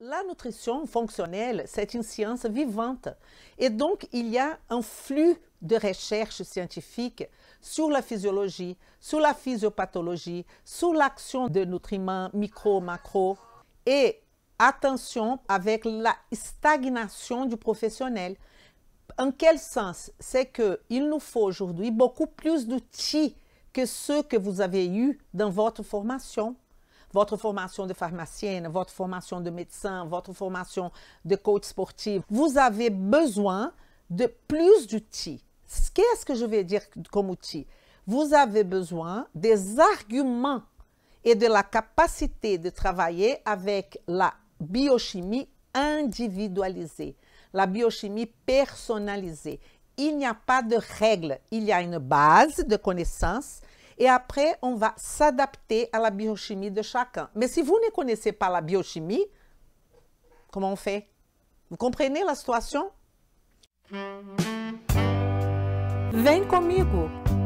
La nutrition fonctionnelle, c'est une science vivante. Et donc, il y a un flux de recherches scientifiques sur la physiologie, sur la physiopathologie, sur l'action de nutriments micro, macro. Et attention avec la stagnation du professionnel. En quel sens C'est qu'il nous faut aujourd'hui beaucoup plus d'outils que ceux que vous avez eus dans votre formation votre formation de pharmacienne, votre formation de médecin, votre formation de coach sportif. Vous avez besoin de plus d'outils. Qu'est-ce que je vais dire comme outil? Vous avez besoin des arguments et de la capacité de travailler avec la biochimie individualisée, la biochimie personnalisée. Il n'y a pas de règles, il y a une base de connaissances et après, on va s'adapter à la biochimie de chacun. Mais si vous ne connaissez pas la biochimie, comment on fait Vous comprenez la situation Vem comigo!